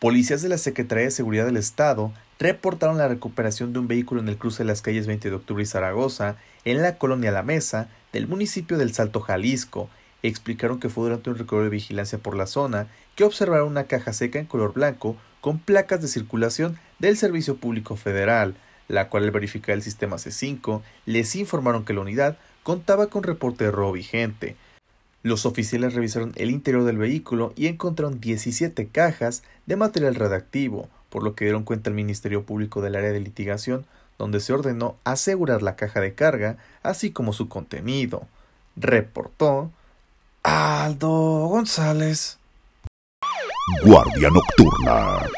Policías de la Secretaría de Seguridad del Estado reportaron la recuperación de un vehículo en el cruce de las calles 20 de octubre y Zaragoza, en la colonia La Mesa, del municipio del Salto Jalisco. Explicaron que fue durante un recorrido de vigilancia por la zona que observaron una caja seca en color blanco con placas de circulación del Servicio Público Federal, la cual al verificar el sistema C5 les informaron que la unidad contaba con reporte de robo vigente, los oficiales revisaron el interior del vehículo y encontraron 17 cajas de material redactivo, por lo que dieron cuenta al Ministerio Público del área de litigación, donde se ordenó asegurar la caja de carga, así como su contenido. Reportó Aldo González. Guardia Nocturna.